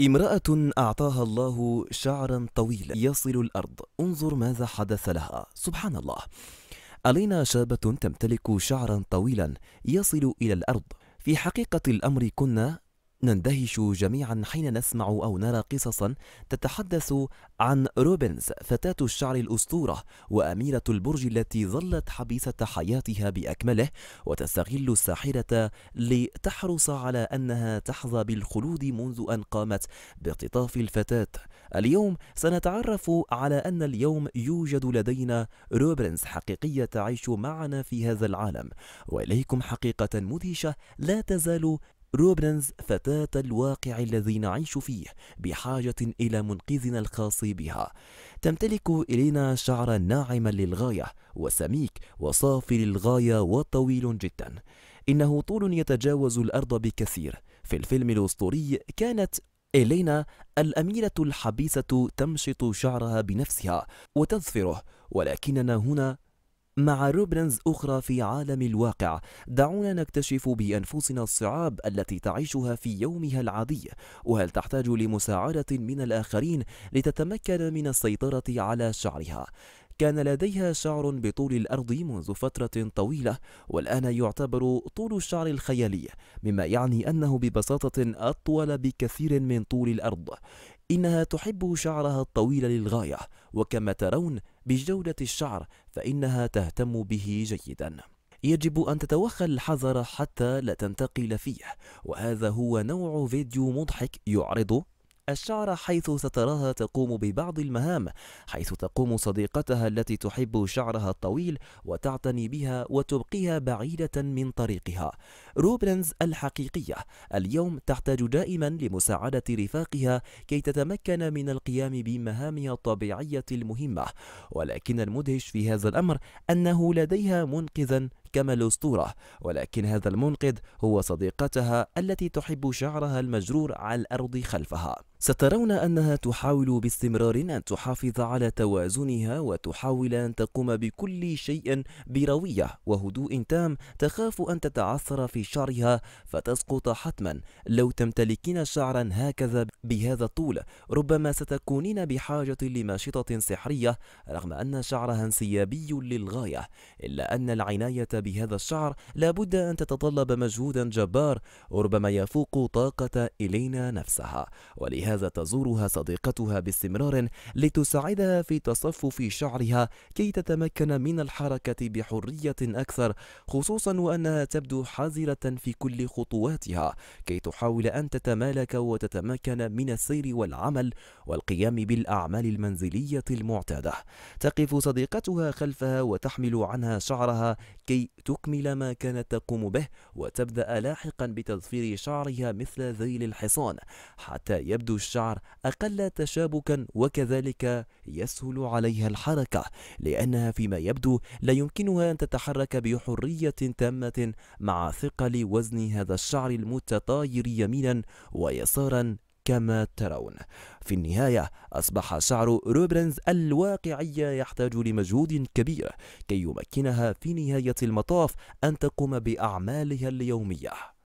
امرأة أعطاها الله شعرا طويلا يصل الأرض انظر ماذا حدث لها سبحان الله علينا شابة تمتلك شعرا طويلا يصل إلى الأرض في حقيقة الأمر كنا نندهش جميعا حين نسمع أو نرى قصصا تتحدث عن روبنز فتاة الشعر الأسطورة وأميرة البرج التي ظلت حبيسة حياتها بأكمله وتستغل الساحرة لتحرص على أنها تحظى بالخلود منذ أن قامت باقتطاف الفتاة اليوم سنتعرف على أن اليوم يوجد لدينا روبنز حقيقية تعيش معنا في هذا العالم وإليكم حقيقة مدهشة لا تزال روبنز فتاة الواقع الذي نعيش فيه بحاجة إلى منقذنا الخاص بها تمتلك إلينا شعرا ناعما للغاية وسميك وصافي للغاية وطويل جدا إنه طول يتجاوز الأرض بكثير في الفيلم الأسطوري كانت إلينا الأميرة الحبيسة تمشط شعرها بنفسها وتظفره ولكننا هنا مع روبنز أخرى في عالم الواقع دعونا نكتشف بأنفسنا الصعاب التي تعيشها في يومها العادي وهل تحتاج لمساعدة من الآخرين لتتمكن من السيطرة على شعرها كان لديها شعر بطول الأرض منذ فترة طويلة والآن يعتبر طول الشعر الخيالي مما يعني أنه ببساطة أطول بكثير من طول الأرض إنها تحب شعرها الطويل للغاية وكما ترون بجودة الشعر فإنها تهتم به جيدا يجب أن تتوخى الحذر حتى لا تنتقل فيه وهذا هو نوع فيديو مضحك يعرض الشعر حيث ستراها تقوم ببعض المهام حيث تقوم صديقتها التي تحب شعرها الطويل وتعتني بها وتبقيها بعيدة من طريقها روبنز الحقيقية اليوم تحتاج دائما لمساعدة رفاقها كي تتمكن من القيام بمهامها الطبيعية المهمة ولكن المدهش في هذا الأمر أنه لديها منقذا كما الأسطورة ولكن هذا المنقذ هو صديقتها التي تحب شعرها المجرور على الأرض خلفها سترون أنها تحاول باستمرار أن تحافظ على توازنها وتحاول أن تقوم بكل شيء بروية وهدوء تام تخاف أن تتعثر في شعرها فتسقط حتما لو تمتلكين شعرا هكذا بهذا الطول ربما ستكونين بحاجة لماشطة سحرية رغم أن شعرها انسيابي للغاية إلا أن العناية بهذا الشعر لابد أن تتطلب مجهودا جبار وربما يفوق طاقة إلينا نفسها ولهذا تزورها صديقتها باستمرار لتساعدها في تصفف شعرها كي تتمكن من الحركة بحرية أكثر خصوصا وأنها تبدو حذرة في كل خطواتها كي تحاول أن تتمالك وتتمكن من السير والعمل والقيام بالأعمال المنزلية المعتادة تقف صديقتها خلفها وتحمل عنها شعرها كي تكمل ما كانت تقوم به وتبدأ لاحقا بتظفير شعرها مثل ذيل الحصان حتى يبدو الشعر أقل تشابكا وكذلك يسهل عليها الحركة لأنها فيما يبدو لا يمكنها أن تتحرك بحرية تامة مع ثقل وزن هذا الشعر المتطاير يمينا ويسارا كما ترون في النهاية أصبح شعر روبرنز الواقعية يحتاج لمجهود كبير كي يمكنها في نهاية المطاف أن تقوم بأعمالها اليومية